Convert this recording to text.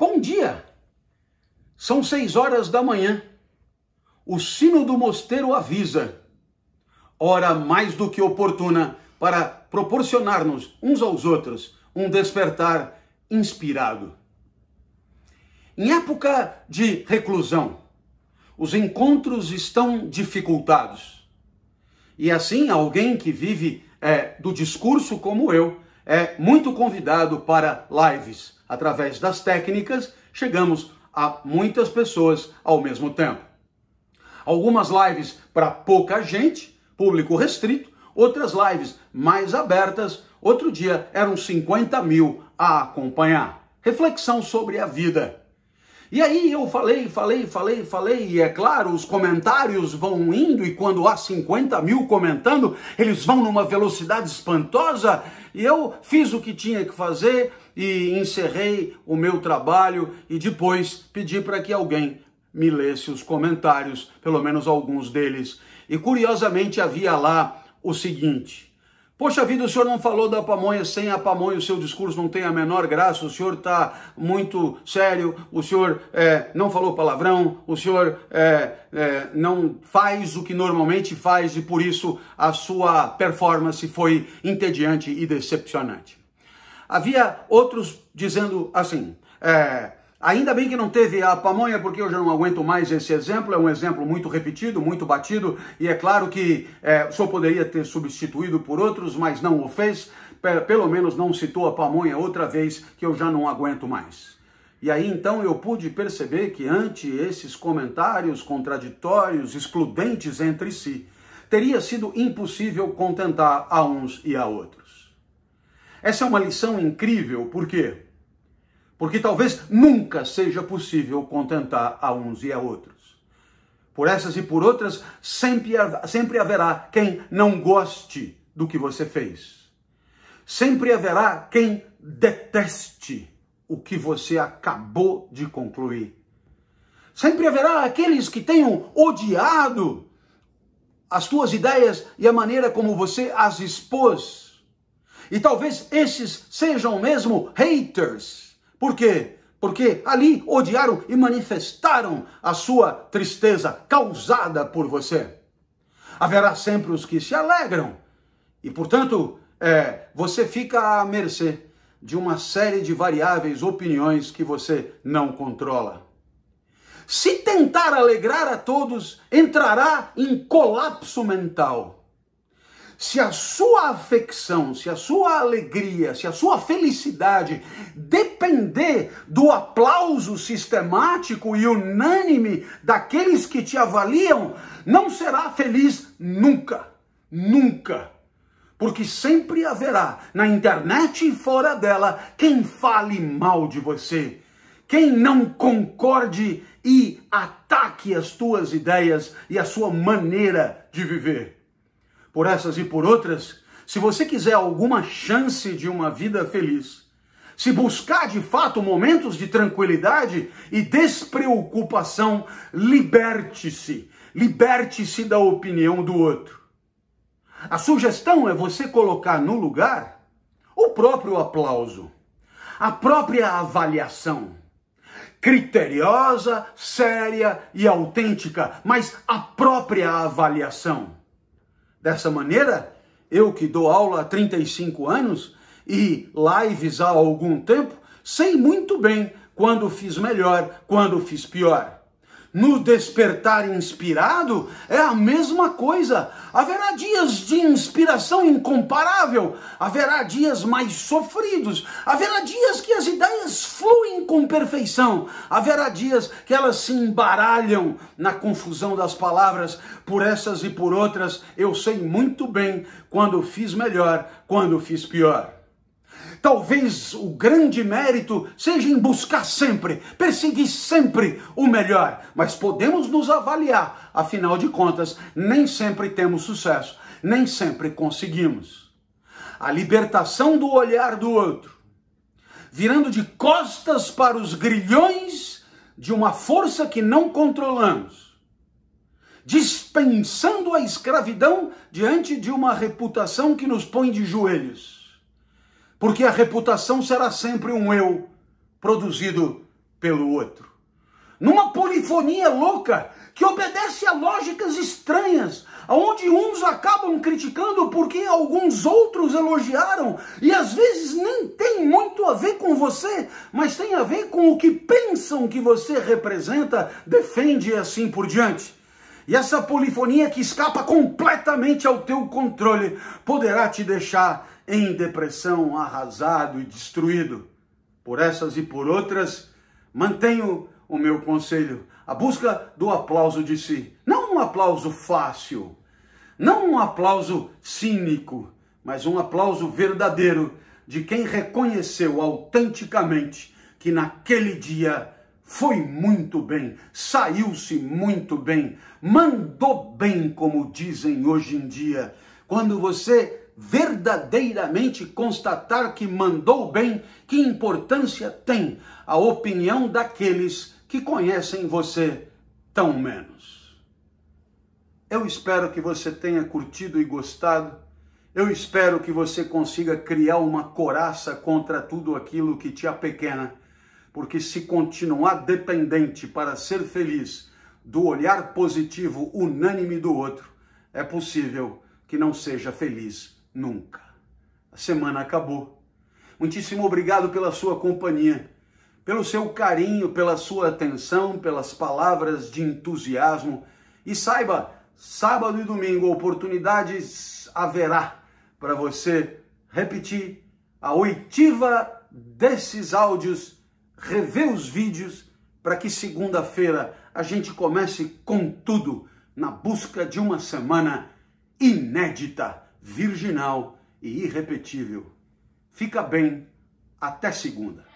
Bom dia! São seis horas da manhã. O sino do mosteiro avisa. Hora mais do que oportuna para proporcionar-nos uns aos outros um despertar inspirado. Em época de reclusão, os encontros estão dificultados. E assim, alguém que vive é, do discurso como eu, é muito convidado para lives. Através das técnicas, chegamos a muitas pessoas ao mesmo tempo. Algumas lives para pouca gente, público restrito, outras lives mais abertas. Outro dia eram 50 mil a acompanhar. Reflexão sobre a vida. E aí eu falei, falei, falei, falei, e é claro, os comentários vão indo, e quando há 50 mil comentando, eles vão numa velocidade espantosa, e eu fiz o que tinha que fazer e encerrei o meu trabalho e depois pedi para que alguém me lesse os comentários, pelo menos alguns deles. E curiosamente havia lá o seguinte: Poxa vida, o senhor não falou da pamonha, sem a pamonha o seu discurso não tem a menor graça, o senhor está muito sério, o senhor é, não falou palavrão, o senhor é, é, não faz o que normalmente faz e por isso a sua performance foi entediante e decepcionante. Havia outros dizendo assim, é, Ainda bem que não teve a pamonha, porque eu já não aguento mais esse exemplo. É um exemplo muito repetido, muito batido, e é claro que é, o senhor poderia ter substituído por outros, mas não o fez. Pelo menos não citou a pamonha outra vez, que eu já não aguento mais. E aí então eu pude perceber que, ante esses comentários contraditórios, excludentes entre si, teria sido impossível contentar a uns e a outros. Essa é uma lição incrível, por quê? porque talvez nunca seja possível contentar a uns e a outros. Por essas e por outras, sempre, sempre haverá quem não goste do que você fez. Sempre haverá quem deteste o que você acabou de concluir. Sempre haverá aqueles que tenham odiado as tuas ideias e a maneira como você as expôs. E talvez esses sejam mesmo haters por quê? Porque ali odiaram e manifestaram a sua tristeza causada por você. Haverá sempre os que se alegram. E, portanto, é, você fica à mercê de uma série de variáveis, opiniões que você não controla. Se tentar alegrar a todos, entrará em colapso mental se a sua afecção, se a sua alegria, se a sua felicidade depender do aplauso sistemático e unânime daqueles que te avaliam, não será feliz nunca. Nunca porque sempre haverá, na internet e fora dela, quem fale mal de você, quem não concorde e ataque as tuas ideias e a sua maneira de viver por essas e por outras, se você quiser alguma chance de uma vida feliz, se buscar de fato momentos de tranquilidade e despreocupação, liberte-se, liberte-se da opinião do outro. A sugestão é você colocar no lugar o próprio aplauso, a própria avaliação, criteriosa, séria e autêntica, mas a própria avaliação dessa maneira, eu que dou aula há 35 anos e lives há algum tempo, sei muito bem quando fiz melhor, quando fiz pior no despertar inspirado é a mesma coisa. Haverá dias de inspiração incomparável, haverá dias mais sofridos, haverá dias que as ideias fluem com perfeição, haverá dias que elas se embaralham na confusão das palavras, por essas e por outras. Eu sei muito bem quando fiz melhor, quando fiz pior. Talvez o grande mérito seja em buscar sempre, perseguir sempre o melhor, mas podemos nos avaliar, afinal de contas, nem sempre temos sucesso, nem sempre conseguimos. A libertação do olhar do outro, virando de costas para os grilhões de uma força que não controlamos, dispensando a escravidão diante de uma reputação que nos põe de joelhos porque a reputação será sempre um eu produzido pelo outro. Numa polifonia louca que obedece a lógicas estranhas, aonde uns acabam criticando porque alguns outros elogiaram e às vezes nem tem muito a ver com você, mas tem a ver com o que pensam que você representa, defende e assim por diante. E essa polifonia que escapa completamente ao teu controle poderá te deixar em depressão, arrasado e destruído. Por essas e por outras, mantenho o meu conselho, a busca do aplauso de si. Não um aplauso fácil, não um aplauso cínico, mas um aplauso verdadeiro de quem reconheceu autenticamente que naquele dia foi muito bem, saiu-se muito bem, mandou bem, como dizem hoje em dia. Quando você verdadeiramente constatar que mandou bem, que importância tem a opinião daqueles que conhecem você tão menos? Eu espero que você tenha curtido e gostado. Eu espero que você consiga criar uma coraça contra tudo aquilo que te apequena porque se continuar dependente para ser feliz do olhar positivo unânime do outro, é possível que não seja feliz nunca. A semana acabou. Muitíssimo obrigado pela sua companhia, pelo seu carinho, pela sua atenção, pelas palavras de entusiasmo. E saiba, sábado e domingo oportunidades haverá para você repetir a oitiva desses áudios rever os vídeos para que segunda-feira a gente comece com tudo na busca de uma semana inédita, virginal e irrepetível. Fica bem, até segunda.